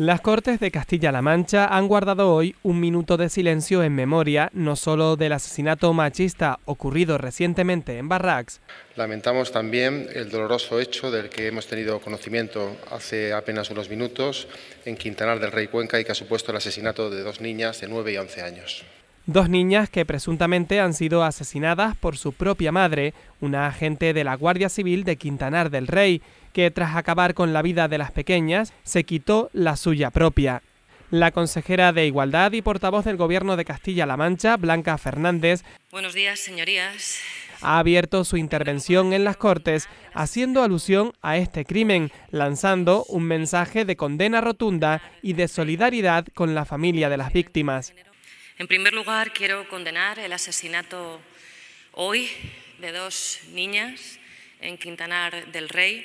Las Cortes de Castilla-La Mancha han guardado hoy un minuto de silencio en memoria no solo del asesinato machista ocurrido recientemente en Barracks. Lamentamos también el doloroso hecho del que hemos tenido conocimiento hace apenas unos minutos en Quintanar del Rey Cuenca y que ha supuesto el asesinato de dos niñas de 9 y 11 años. Dos niñas que presuntamente han sido asesinadas por su propia madre, una agente de la Guardia Civil de Quintanar del Rey, que tras acabar con la vida de las pequeñas, se quitó la suya propia. La consejera de Igualdad y portavoz del Gobierno de Castilla-La Mancha, Blanca Fernández. Buenos días, señorías. Ha abierto su intervención en las Cortes haciendo alusión a este crimen, lanzando un mensaje de condena rotunda y de solidaridad con la familia de las víctimas. En primer lugar, quiero condenar el asesinato hoy de dos niñas en Quintanar del Rey.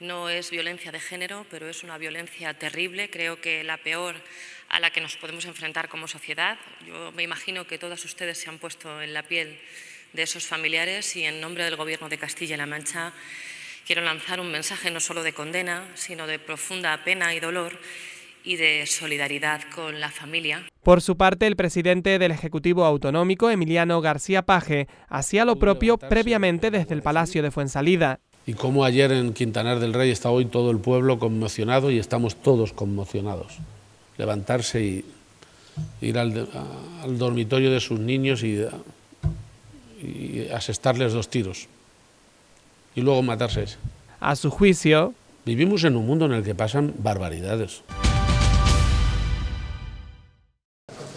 No es violencia de género, pero es una violencia terrible, creo que la peor a la que nos podemos enfrentar como sociedad. Yo me imagino que todas ustedes se han puesto en la piel de esos familiares y en nombre del Gobierno de Castilla-La Mancha quiero lanzar un mensaje no solo de condena, sino de profunda pena y dolor y de solidaridad con la familia. Por su parte, el presidente del Ejecutivo Autonómico, Emiliano García Paje, hacía lo propio previamente desde el Palacio de Fuensalida. Y como ayer en Quintanar del Rey está hoy todo el pueblo conmocionado y estamos todos conmocionados. Levantarse y ir al, dormitorio de sus niños y, y asestarles dos tiros y luego matarse. A su juicio... Vivimos en un mundo en el que pasan barbaridades.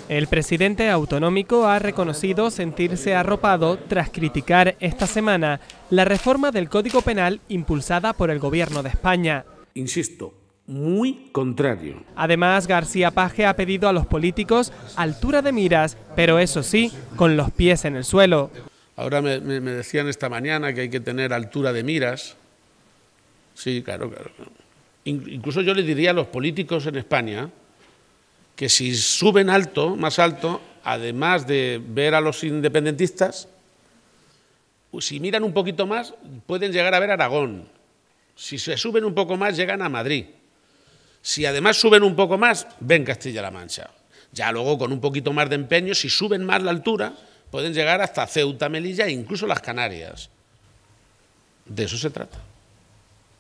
El presidente autonómico ha reconocido sentirse arropado tras criticar esta semana la reforma del Código Penal impulsada por el Gobierno de España. Insisto, muy contrario. Además, García Paje ha pedido a los políticos altura de miras, pero eso sí, con los pies en el suelo. Ahora me, me decían esta mañana que hay que tener altura de miras. Sí, claro, claro. Incluso yo le diría a los políticos en España, que si suben alto, más alto, además de ver a los independentistas, pues si miran un poquito más, pueden llegar a ver Aragón. Si se suben un poco más, llegan a Madrid. Si además suben un poco más, ven Castilla-La Mancha. Ya luego, con un poquito más de empeño, si suben más la altura, pueden llegar hasta Ceuta, Melilla e incluso las Canarias. De eso se trata.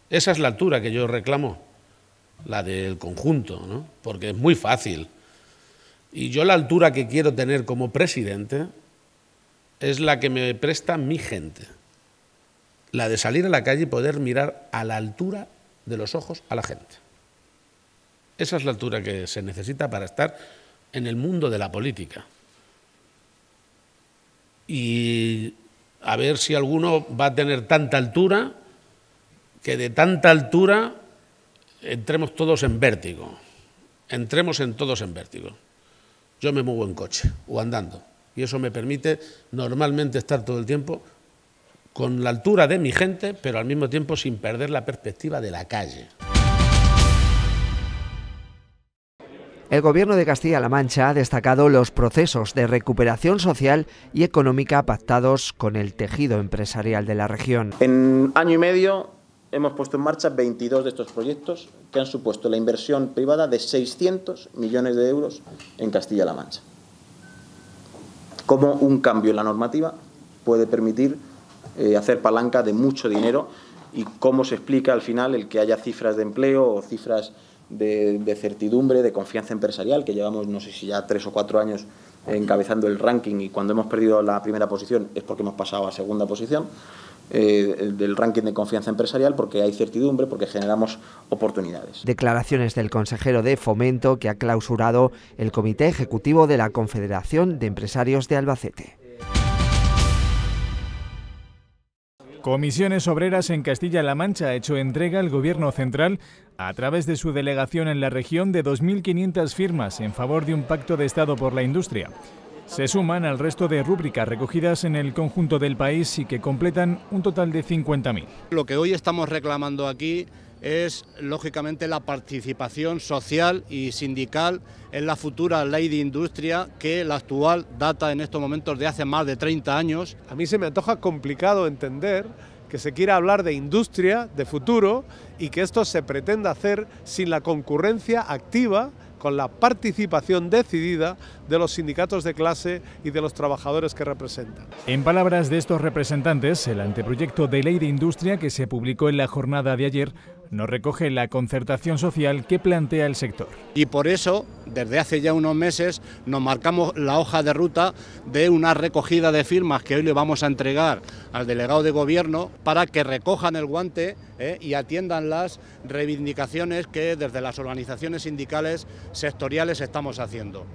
Esa es la altura que yo reclamo la del conjunto, ¿no? porque es muy fácil. Y yo la altura que quiero tener como presidente es la que me presta mi gente, la de salir a la calle y poder mirar a la altura de los ojos a la gente. Esa es la altura que se necesita para estar en el mundo de la política. Y a ver si alguno va a tener tanta altura que de tanta altura entremos todos en vértigo. Entremos en todos en vértigo. Yo me muevo en coche o andando. Y eso me permite normalmente estar todo el tiempo con la altura de mi gente, pero al mismo tiempo sin perder la perspectiva de la calle. El gobierno de Castilla-La Mancha ha destacado los procesos de recuperación social y económica pactados con el tejido empresarial de la región. En año y medio hemos puesto en marcha 22 de estos proyectos que han supuesto la inversión privada de 600 millones de euros en Castilla-La Mancha. Cómo un cambio en la normativa puede permitir eh, hacer palanca de mucho dinero y cómo se explica al final el que haya cifras de empleo o cifras de certidumbre, de confianza empresarial, que llevamos no sé si ya tres o cuatro años encabezando el ranking y cuando hemos perdido la primera posición es porque hemos pasado a segunda posición. Eh, del ranking de confianza empresarial porque hay certidumbre, porque generamos oportunidades. Declaraciones del consejero de Fomento que ha clausurado el Comité Ejecutivo de la Confederación de Empresarios de Albacete. Comisiones Obreras en Castilla-La Mancha ha hecho entrega al Gobierno Central a través de su delegación en la región de 2.500 firmas en favor de un pacto de Estado por la industria se suman al resto de rúbricas recogidas en el conjunto del país y que completan un total de 50.000. Lo que hoy estamos reclamando aquí es, lógicamente, la participación social y sindical en la futura ley de industria que la actual data en estos momentos de hace más de 30 años. A mí se me antoja complicado entender que se quiera hablar de industria, de futuro, y que esto se pretenda hacer sin la concurrencia activa con la participación decidida de los sindicatos de clase y de los trabajadores que representan. En palabras de estos representantes, el anteproyecto de ley de industria que se publicó en la jornada de ayer ...nos recoge la concertación social que plantea el sector. Y por eso, desde hace ya unos meses, nos marcamos la hoja de ruta de una recogida de firmas que hoy le vamos a entregar al delegado de gobierno para que recojan el guante eh, y atiendan las reivindicaciones que desde las organizaciones sindicales sectoriales estamos haciendo.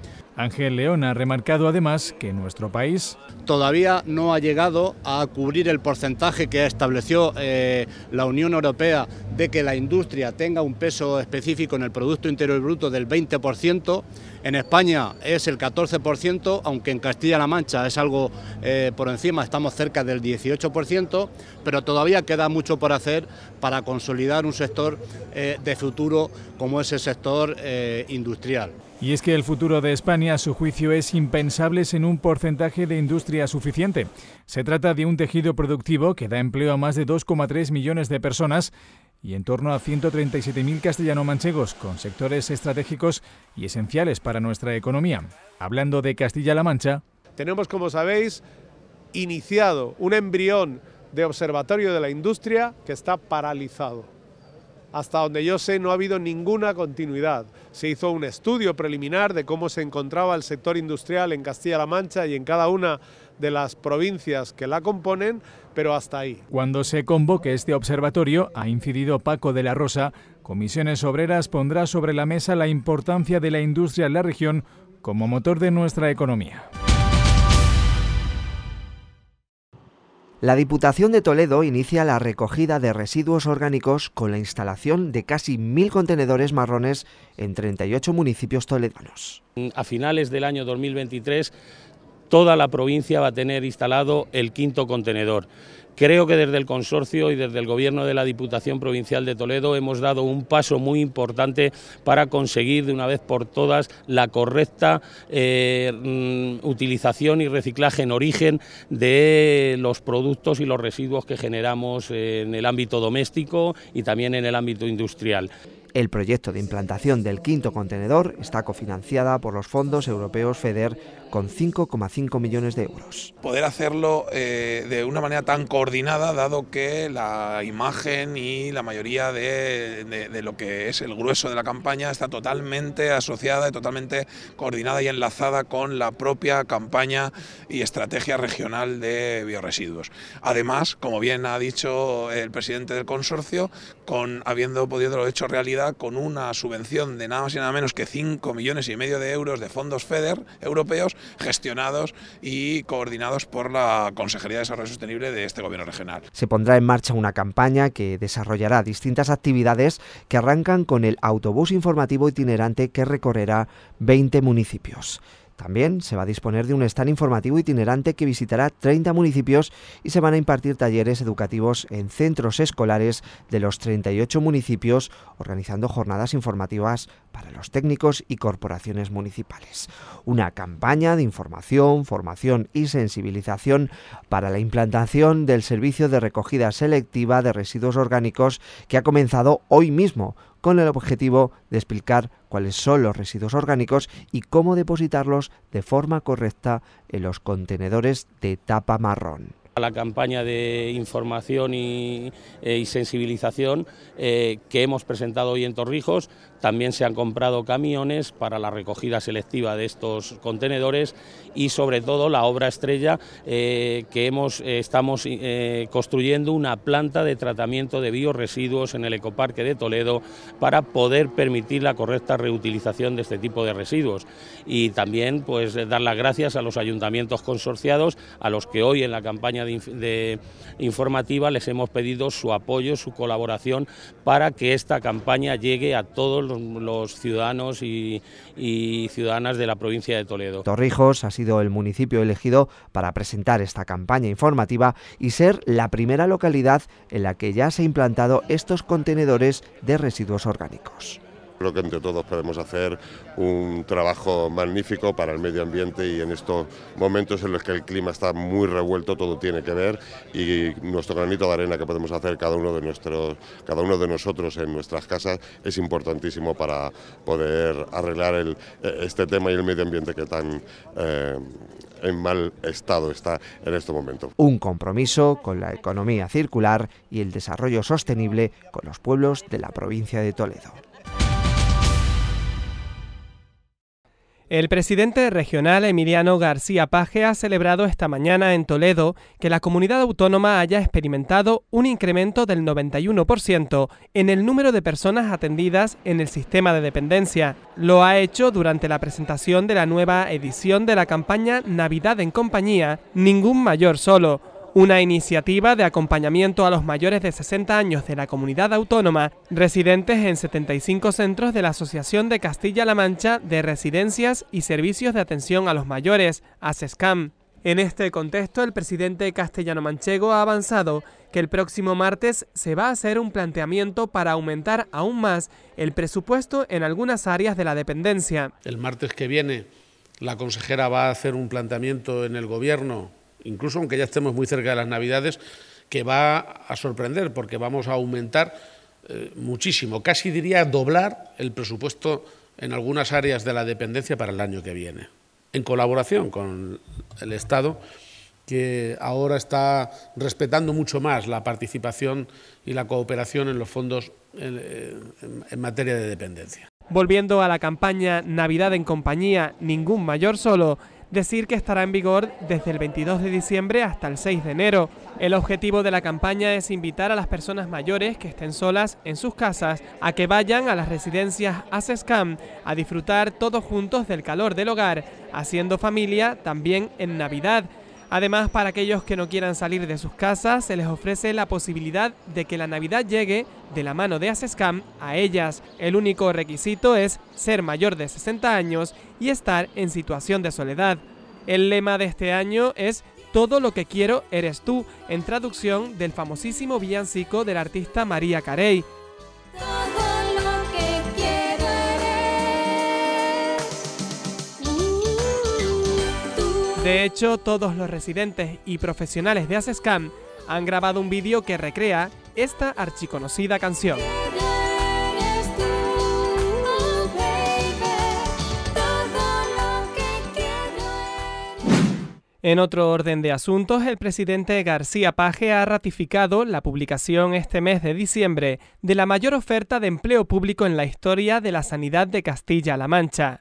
Ángel León ha remarcado además que nuestro país todavía no ha llegado a cubrir el porcentaje que estableció eh, la Unión Europea de que la industria tenga un peso específico en el Producto Interior Bruto del 20%. En España es el 14%, aunque en Castilla-La Mancha es algo eh, por encima, estamos cerca del 18%, pero todavía queda mucho por hacer para consolidar un sector eh, de futuro como es el sector eh, industrial. Y es que el futuro de España, a su juicio, es impensable sin un porcentaje de industria suficiente. Se trata de un tejido productivo que da empleo a más de 2,3 millones de personas y en torno a 137.000 castellano-manchegos con sectores estratégicos y esenciales para nuestra economía. Hablando de Castilla-La Mancha. Tenemos, como sabéis, iniciado un embrión de observatorio de la industria que está paralizado. Hasta donde yo sé no ha habido ninguna continuidad. Se hizo un estudio preliminar de cómo se encontraba el sector industrial en Castilla-La Mancha y en cada una de las provincias que la componen, pero hasta ahí. Cuando se convoque este observatorio, ha incidido Paco de la Rosa, Comisiones Obreras pondrá sobre la mesa la importancia de la industria en la región como motor de nuestra economía. La Diputación de Toledo inicia la recogida de residuos orgánicos con la instalación de casi mil contenedores marrones en 38 municipios toledanos. A finales del año 2023 toda la provincia va a tener instalado el quinto contenedor. Creo que desde el consorcio y desde el gobierno de la Diputación Provincial de Toledo hemos dado un paso muy importante para conseguir de una vez por todas la correcta eh, mm, utilización y reciclaje en origen de los productos y los residuos que generamos en el ámbito doméstico y también en el ámbito industrial. El proyecto de implantación del quinto contenedor está cofinanciada por los fondos europeos FEDER con 5,5 millones de euros. Poder hacerlo eh, de una manera tan coordinada, dado que la imagen y la mayoría de, lo que es el grueso de la campaña está totalmente asociada y totalmente coordinada y enlazada con la propia campaña y estrategia regional de bioresiduos. Además, como bien ha dicho el presidente del consorcio, con habiendo podido hecho realidad con una subvención de nada más y nada menos que 5 millones y medio de euros de fondos FEDER europeos, gestionados y coordinados por la Consejería de Desarrollo Sostenible de este Gobierno regional. Se pondrá en marcha una campaña que desarrollará distintas actividades que arrancan con el autobús informativo itinerante que recorrerá 20 municipios. También se va a disponer de un stand informativo itinerante que visitará 30 municipios y se van a impartir talleres educativos en centros escolares de los 38 municipios, organizando jornadas informativas para los técnicos y corporaciones municipales. Una campaña de información, formación y sensibilización para la implantación del servicio de recogida selectiva de residuos orgánicos que ha comenzado hoy mismo con el objetivo de explicar cuáles son los residuos orgánicos y cómo depositarlos de forma correcta en los contenedores de tapa marrón la campaña de información y, eh, sensibilización eh, que hemos presentado hoy en Torrijos, también se han comprado camiones para la recogida selectiva de estos contenedores y sobre todo la obra estrella eh, que hemos, eh, estamos eh, construyendo una planta de tratamiento de bioresiduos en el ecoparque de Toledo para poder permitir la correcta reutilización de este tipo de residuos y también pues dar las gracias a los ayuntamientos consorciados a los que hoy en la campaña de informativa les hemos pedido su apoyo, su colaboración para que esta campaña llegue a todos los, ciudadanos y, ciudadanas de la provincia de Toledo. Torrijos ha sido el municipio elegido para presentar esta campaña informativa y ser la primera localidad en la que ya se han implantado estos contenedores de residuos orgánicos. Creo que entre todos podemos hacer un trabajo magnífico para el medio ambiente y en estos momentos en los que el clima está muy revuelto todo tiene que ver y nuestro granito de arena que podemos hacer cada uno de nuestros cada uno de nosotros en nuestras casas es importantísimo para poder arreglar este tema y el medio ambiente que tan eh, en mal estado está en este momentos. Un compromiso con la economía circular y el desarrollo sostenible con los pueblos de la provincia de Toledo. El presidente regional Emiliano García Paje ha celebrado esta mañana en Toledo que la comunidad autónoma haya experimentado un incremento del 91% en el número de personas atendidas en el sistema de dependencia. Lo ha hecho durante la presentación de la nueva edición de la campaña Navidad en Compañía, Ningún Mayor Solo, una iniciativa de acompañamiento a los mayores de 60 años de la comunidad autónoma, residentes en 75 centros de la Asociación de Castilla-La Mancha de Residencias y Servicios de Atención a los Mayores, ASESCAM. En este contexto, el presidente castellano manchego ha avanzado que el próximo martes se va a hacer un planteamiento para aumentar aún más el presupuesto en algunas áreas de la dependencia. El martes que viene la consejera va a hacer un planteamiento en el gobierno incluso aunque ya estemos muy cerca de las Navidades, que va a sorprender porque vamos a aumentar eh, muchísimo, casi diría doblar el presupuesto en algunas áreas de la dependencia para el año que viene, en colaboración con el Estado que ahora está respetando mucho más la participación y la cooperación en los fondos en materia de dependencia. Volviendo a la campaña Navidad en compañía, ningún mayor solo, decir que estará en vigor desde el 22 de diciembre hasta el 6 de enero. El objetivo de la campaña es invitar a las personas mayores que estén solas en sus casas a que vayan a las residencias ASESCAM a disfrutar todos juntos del calor del hogar, haciendo familia también en Navidad. Además, para aquellos que no quieran salir de sus casas, se les ofrece la posibilidad de que la Navidad llegue de la mano de Asescam a ellas. El único requisito es ser mayor de 60 años y estar en situación de soledad. El lema de este año es Todo lo que quiero eres tú, en traducción del famosísimo villancico del artista María Carey. De hecho, todos los residentes y profesionales de Asescam han grabado un vídeo que recrea esta archiconocida canción. En otro orden de asuntos, el presidente García Page ha ratificado la publicación este mes de diciembre de la mayor oferta de empleo público en la historia de la sanidad de Castilla-La Mancha.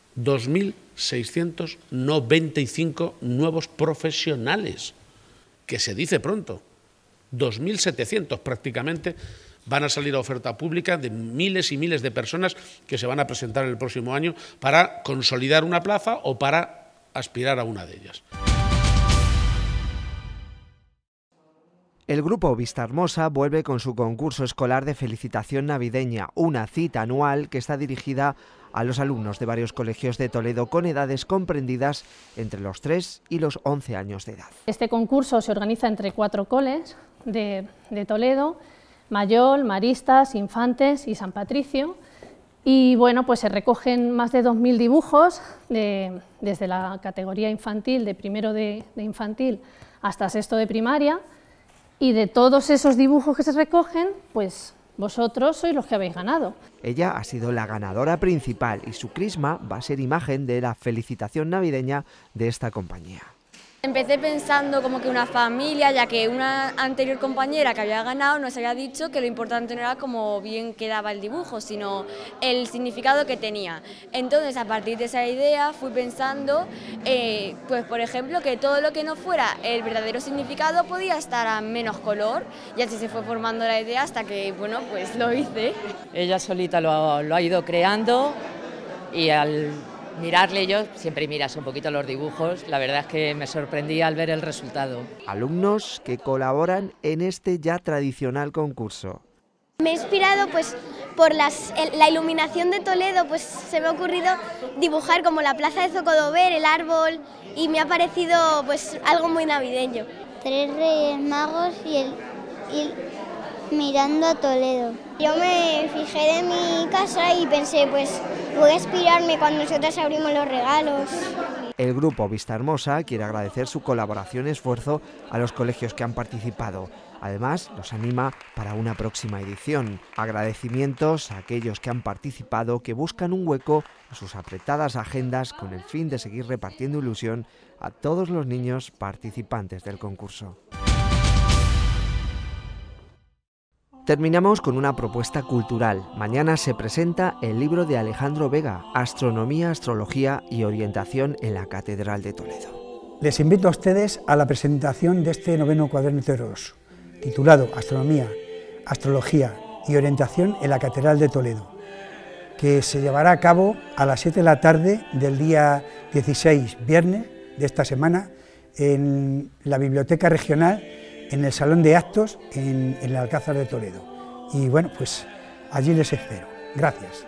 695 nuevos profesionales, que se dice pronto. 2.700 prácticamente van a salir a oferta pública de miles y miles de personas que se van a presentar el próximo año para consolidar una plaza o para aspirar a una de ellas. El grupo Vista Hermosa vuelve con su concurso escolar de felicitación navideña, una cita anual que está dirigida a los alumnos de varios colegios de Toledo con edades comprendidas entre los 3 y los 11 años de edad. Este concurso se organiza entre cuatro coles de, Toledo, Mayol, Maristas, Infantes y San Patricio. Y bueno, pues se recogen más de 2.000 dibujos desde la categoría infantil, de primero de infantil hasta sexto de primaria, y de todos esos dibujos que se recogen, pues vosotros sois los que habéis ganado. Ella ha sido la ganadora principal y su crisma va a ser imagen de la felicitación navideña de esta compañía. Empecé pensando como que una familia, ya que una anterior compañera que había ganado nos había dicho que lo importante no era como bien quedaba el dibujo, sino el significado que tenía. Entonces, a partir de esa idea, fui pensando, eh, pues por ejemplo, que todo lo que no fuera el verdadero significado podía estar a menos color, y así se fue formando la idea hasta que, bueno, pues lo hice. Ella solita lo ha ido creando y al Mirarle yo, siempre miras un poquito los dibujos, la verdad es que me sorprendí al ver el resultado. Alumnos que colaboran en este ya tradicional concurso. Me he inspirado pues por la iluminación de Toledo, pues se me ha ocurrido dibujar como la plaza de Zocodover, el árbol y me ha parecido pues algo muy navideño. Tres reyes magos y el mirando a Toledo. Yo me fijé de mi casa y pensé, pues voy a inspirarme cuando nosotros abrimos los regalos. El grupo Vista Hermosa quiere agradecer su colaboración y esfuerzo a los colegios que han participado. Además, los anima para una próxima edición. Agradecimientos a aquellos que han participado, que buscan un hueco en sus apretadas agendas con el fin de seguir repartiendo ilusión a todos los niños participantes del concurso. Terminamos con una propuesta cultural. Mañana se presenta el libro de Alejandro Vega, Astronomía, Astrología y Orientación en la Catedral de Toledo. Les invito a ustedes a la presentación de este noveno cuaderno titulado Astronomía, Astrología y Orientación en la Catedral de Toledo, que se llevará a cabo a las 7 de la tarde del día 16, viernes de esta semana, en la Biblioteca Regional en el Salón de Actos en, el Alcázar de Toledo. Y bueno, pues allí les espero. Gracias.